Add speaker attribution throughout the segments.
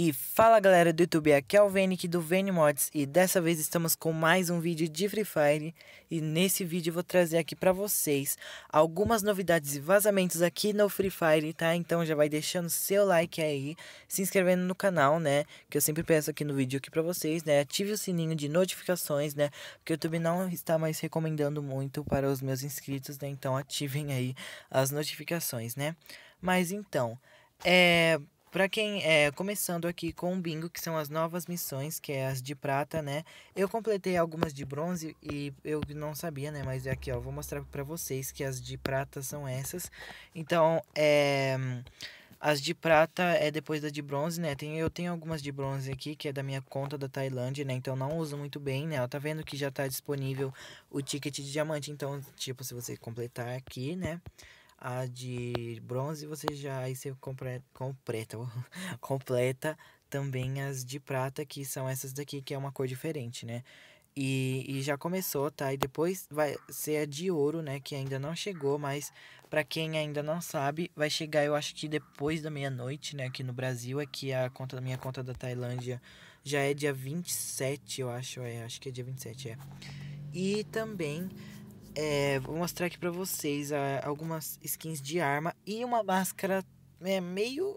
Speaker 1: E fala galera do YouTube, aqui é o Venic do Venimods e dessa vez estamos com mais um vídeo de Free Fire e nesse vídeo eu vou trazer aqui para vocês algumas novidades e vazamentos aqui no Free Fire, tá? Então já vai deixando seu like aí, se inscrevendo no canal, né? Que eu sempre peço aqui no vídeo aqui para vocês, né? Ative o sininho de notificações, né? Porque o YouTube não está mais recomendando muito para os meus inscritos, né? Então ativem aí as notificações, né? Mas então, é para quem é começando aqui com o bingo, que são as novas missões, que é as de prata, né? Eu completei algumas de bronze e eu não sabia, né? Mas é aqui, ó, vou mostrar para vocês que as de prata são essas. Então, é as de prata é depois da de bronze, né? Tem, eu tenho algumas de bronze aqui, que é da minha conta da Tailândia, né? Então não uso muito bem, né? tá vendo que já tá disponível o ticket de diamante. Então, tipo, se você completar aqui, né? A de bronze você já aí você completa, completa também as de prata, que são essas daqui, que é uma cor diferente, né? E, e, já começou, tá? E depois vai ser a de ouro, né? Que ainda não chegou, mas para quem ainda não sabe, vai chegar eu acho que depois da meia-noite, né? Aqui no Brasil, aqui é a conta da minha conta da Tailândia já é dia 27, eu acho, é, acho que é dia 27, é. E também é, vou mostrar aqui pra vocês ah, algumas skins de arma e uma máscara é meio.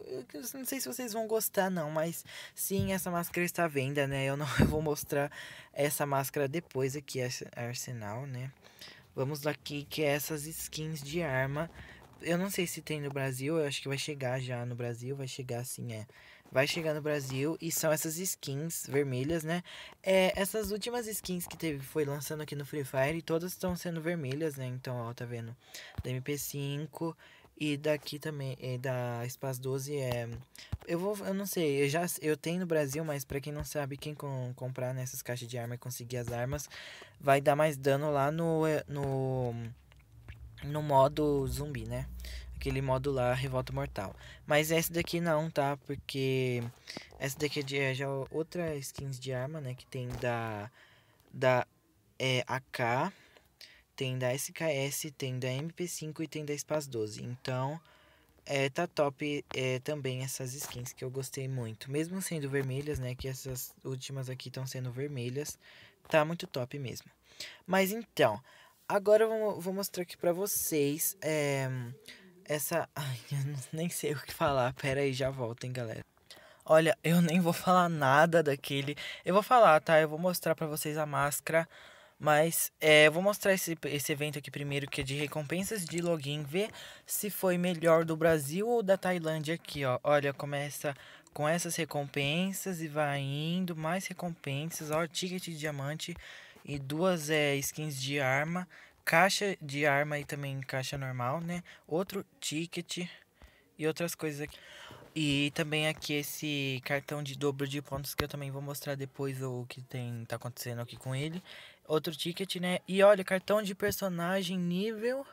Speaker 1: Não sei se vocês vão gostar, não, mas sim, essa máscara está à venda, né? Eu não eu vou mostrar essa máscara depois aqui, Arsenal, né? Vamos daqui que é essas skins de arma. Eu não sei se tem no Brasil, eu acho que vai chegar já no Brasil, vai chegar assim, é vai chegar no Brasil e são essas skins vermelhas, né? É, essas últimas skins que teve foi lançando aqui no Free Fire, e todas estão sendo vermelhas, né? Então, ó, tá vendo? Da MP5 e daqui também, e da Espaço 12 é eu vou, eu não sei, eu já eu tenho no Brasil, mas para quem não sabe, quem com, comprar nessas caixas de arma e conseguir as armas, vai dar mais dano lá no no no modo zumbi, né? aquele ele modula revolta mortal. Mas essa daqui não, tá? Porque essa daqui é, é já é outra skins de arma, né? Que tem da, da é, AK, tem da SKS, tem da MP5 e tem da Spaz 12. Então, é, tá top é, também essas skins que eu gostei muito. Mesmo sendo vermelhas, né? Que essas últimas aqui estão sendo vermelhas. Tá muito top mesmo. Mas então, agora eu vou, vou mostrar aqui pra vocês... É, essa. Ai, eu nem sei o que falar. Pera aí, já volto, hein, galera. Olha, eu nem vou falar nada daquele. Eu vou falar, tá? Eu vou mostrar para vocês a máscara. Mas é, eu vou mostrar esse, esse evento aqui primeiro, que é de recompensas de login. Ver se foi melhor do Brasil ou da Tailândia aqui, ó. Olha, começa com essas recompensas e vai indo. Mais recompensas, ó. Ticket de diamante e duas é, skins de arma caixa de arma e também caixa normal, né? Outro ticket e outras coisas aqui. E também aqui esse cartão de dobro de pontos que eu também vou mostrar depois o que tem tá acontecendo aqui com ele. Outro ticket, né? E olha, cartão de personagem nível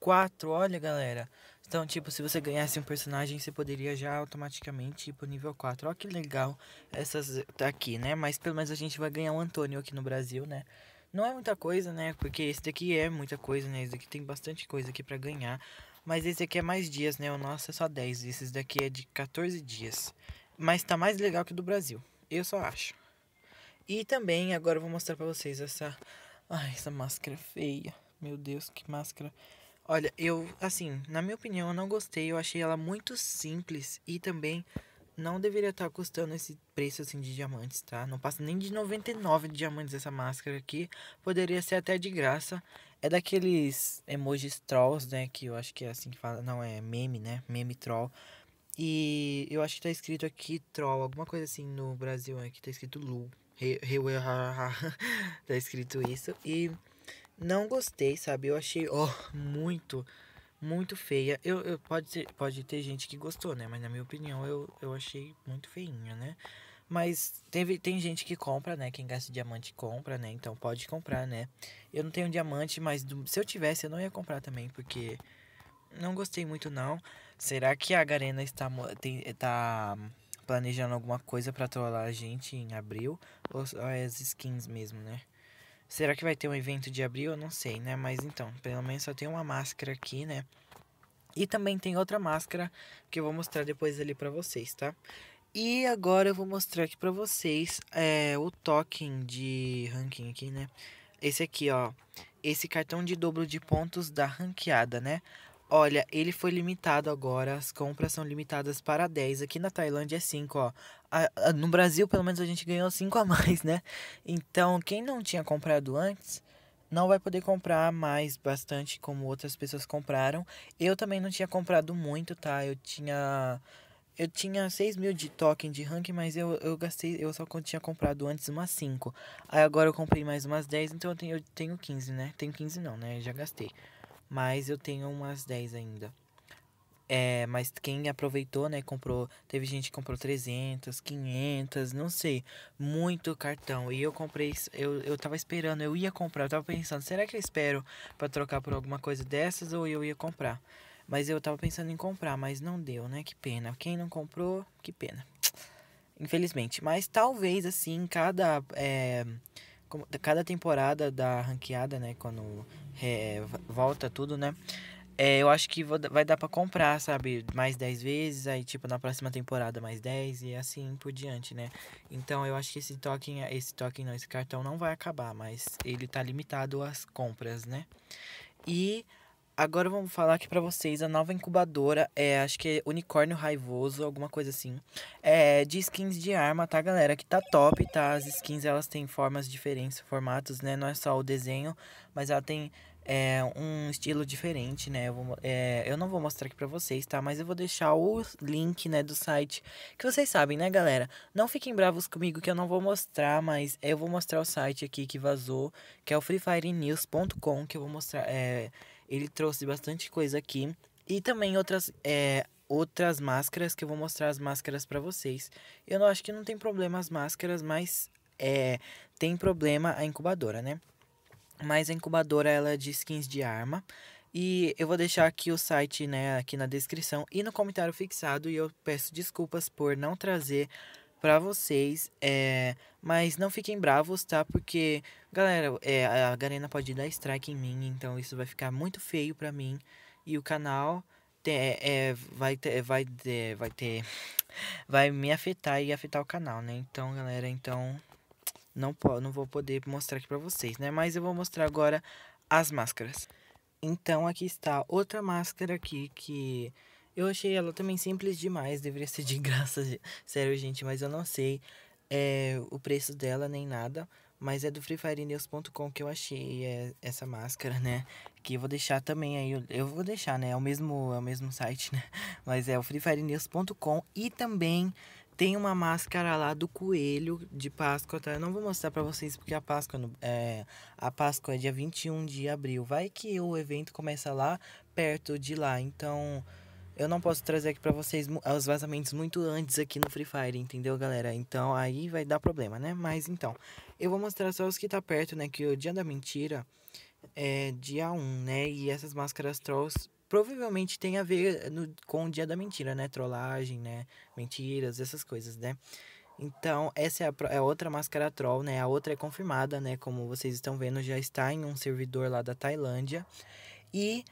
Speaker 1: 4, olha galera. Então, tipo, se você ganhasse um personagem, você poderia já automaticamente ir pro nível 4. Olha que legal essas aqui, né? Mas pelo menos a gente vai ganhar um Antônio aqui no Brasil, né? Não é muita coisa, né? Porque esse daqui é muita coisa, né? Esse daqui tem bastante coisa aqui para ganhar. Mas esse aqui é mais dias, né? O nosso é só 10. Esse daqui é de 14 dias. Mas tá mais legal que o do Brasil. Eu só acho. E também agora eu vou mostrar pra vocês essa... Ai, essa máscara feia. Meu Deus, que máscara... Olha, eu, assim, na minha opinião, eu não gostei. Eu achei ela muito simples e também não deveria estar tá custando esse preço assim de diamantes, tá? Não passa nem de 99 de diamantes essa máscara aqui. Poderia ser até de graça. É daqueles emojis trolls, né? Que eu acho que é assim que fala. Não, é meme, né? Meme troll. E eu acho que tá escrito aqui troll, alguma coisa assim no Brasil. Aqui né? tá escrito Lu. tá escrito isso. E não gostei, sabe? Eu achei, ó, oh, muito muito feia. Eu, eu, pode, ser, pode ter gente que gostou, né? Mas na minha opinião, eu, eu achei muito feinha, né? Mas teve, tem gente que compra, né? Quem gasta diamante compra, né? Então pode comprar, né? Eu não tenho diamante, mas do, se eu tivesse, eu não ia comprar também, porque não gostei muito, não. Será que a Garena está, tem, está planejando alguma coisa para trollar a gente em abril? Ou é as skins mesmo, né? Será que vai ter um evento de abril? Eu não sei, né? Mas então, pelo menos só tem uma máscara aqui, né? E também tem outra máscara que eu vou mostrar depois ali pra vocês, tá? E agora eu vou mostrar aqui pra vocês é, o token de ranking aqui, né? Esse aqui, ó. Esse cartão de dobro de pontos da ranqueada, né? Olha, ele foi limitado agora, as compras são limitadas para 10. Aqui na Tailândia é 5, ó. no Brasil, pelo menos, a gente ganhou 5 a mais, né? Então, quem não tinha comprado antes, não vai poder comprar mais bastante como outras pessoas compraram. Eu também não tinha comprado muito, tá? Eu tinha. Eu tinha 6 mil de token de ranking, mas eu, eu gastei, eu só tinha comprado antes umas 5. Aí agora eu comprei mais umas 10, então eu tenho, eu tenho 15, né? Tenho 15 não, né? Eu já gastei mas eu tenho umas 10 ainda. É, mas quem aproveitou, né, comprou, teve gente que comprou 300, 500, não sei, muito cartão. E eu comprei, eu, eu tava esperando, eu ia comprar, eu tava pensando, será que eu espero para trocar por alguma coisa dessas ou eu ia comprar? Mas eu tava pensando em comprar, mas não deu, né? Que pena. Quem não comprou, que pena. Infelizmente, mas talvez assim, cada é, como, cada temporada da ranqueada, né? Quando é, volta tudo, né? É, eu acho que vou, vai dar para comprar, sabe? Mais 10 vezes, aí tipo na próxima temporada mais 10 e assim por diante, né? Então eu acho que esse token, esse token não, esse cartão não vai acabar, mas ele tá limitado às compras, né? E agora vamos falar aqui para vocês a nova incubadora, é, acho que é Unicórnio Raivoso, alguma coisa assim. É, de skins de arma, tá, galera? Que tá top, tá? As skins, elas têm formas diferentes, formatos, né? Não é só o desenho, mas ela tem é, um estilo diferente, né? Eu, vou, é, eu não vou mostrar aqui pra vocês, tá? Mas eu vou deixar o link, né, do site, que vocês sabem, né, galera? Não fiquem bravos comigo que eu não vou mostrar, mas eu vou mostrar o site aqui que vazou, que é o freefirenews.com, que eu vou mostrar... É, ele trouxe bastante coisa aqui. E também outras, é, outras máscaras que eu vou mostrar as máscaras para vocês. Eu não, acho que não tem problema as máscaras, mas é, tem problema a incubadora, né? Mas a incubadora ela é de skins de arma. E eu vou deixar aqui o site, né, aqui na descrição e no comentário fixado. E eu peço desculpas por não trazer para vocês. É, mas não fiquem bravos, tá? Porque, galera, é, a Garena pode dar strike em mim, então isso vai ficar muito feio para mim. E o canal ter, é, vai ter, vai ter, vai ter, vai me afetar e afetar o canal, né? Então, galera, então não, não vou poder mostrar aqui pra vocês, né? Mas eu vou mostrar agora as máscaras. Então, aqui está outra máscara aqui que eu achei ela também simples demais, deveria ser de graça, sério, gente, mas eu não sei é, o preço dela nem nada. Mas é do freefirenews.com que eu achei eh, essa máscara, né? Que eu vou deixar também aí, eu vou deixar, né? É o mesmo, é o mesmo site, né? Mas é o freefirenews.com e também tem uma máscara lá do coelho de Páscoa, tá? Eu não vou mostrar para vocês porque a Páscoa no, é a Páscoa é dia 21 de abril. Vai que o evento começa lá perto de lá. Então, eu não posso trazer aqui para vocês os vazamentos muito antes aqui no Free Fire, entendeu, galera? Então aí vai dar problema, né? Mas então, eu vou mostrar só os que tá perto, né? Que o dia da mentira é dia 1, né? E essas máscaras trolls provavelmente tem a ver eh, no, com o dia da mentira, né? Trollagem, né? Mentiras, essas coisas, né? Então, essa é a, é a, outra máscara troll, né? A outra é confirmada, né? Como vocês estão vendo, já está em um servidor lá da Tailândia. E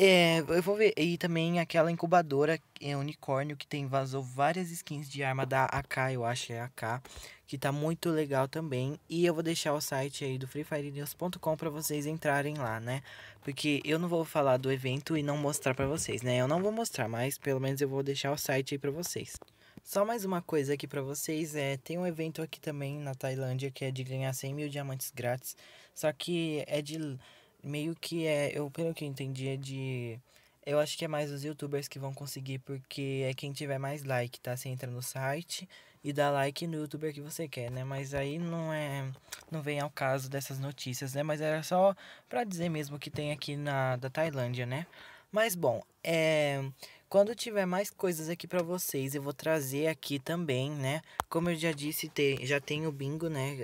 Speaker 1: é, eu vou ver. E também aquela incubadora é, unicórnio que tem vazou várias skins de arma da AK, eu acho que é AK, que tá muito legal também. E eu vou deixar o site aí do freefirenews.com para vocês entrarem lá, né? Porque eu não vou falar do evento e não mostrar para vocês, né? Eu não vou mostrar, mas pelo menos eu vou deixar o site aí para vocês. Só mais uma coisa aqui para vocês, é, tem um evento aqui também na Tailândia que é de ganhar 100 mil diamantes grátis, só que é de meio que é. Eu, pelo que eu entendi, é de. Eu acho que é mais os youtubers que vão conseguir, porque é quem tiver mais like, tá? Você entra no site e dá like no youtuber que você quer, né? Mas aí não é. Não vem ao caso dessas notícias, né? Mas era só pra dizer mesmo que tem aqui na da Tailândia, né? Mas bom, é. Quando tiver mais coisas aqui para vocês, eu vou trazer aqui também, né? Como eu já disse, tem, já tem o bingo, né?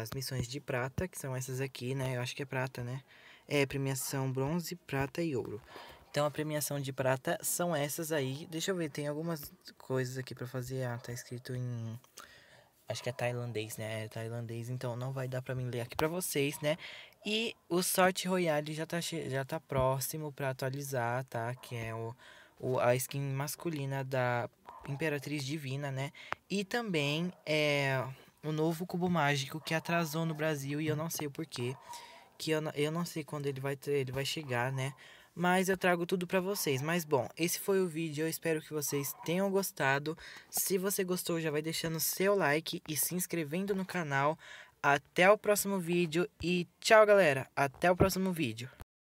Speaker 1: As missões de prata, que são essas aqui, né? Eu acho que é prata, né? é premiação bronze, prata e ouro. Então a premiação de prata são essas aí. Deixa eu ver, tem algumas coisas aqui para fazer. Ah, tá escrito em acho que é tailandês, né? É tailandês, então não vai dar para mim ler aqui para vocês, né? E o Sorte Royale já tá já tá próximo para atualizar, tá? Que é o, o a skin masculina da Imperatriz Divina, né? E também é o novo cubo mágico que atrasou no Brasil e eu não sei o porquê que eu, eu não sei quando ele vai, ele vai chegar, né? Mas eu trago tudo para vocês. Mas bom, esse foi o vídeo. Eu espero que vocês tenham gostado. Se você gostou, já vai deixando seu like e se inscrevendo no canal. Até o próximo vídeo e tchau, galera. Até o próximo vídeo.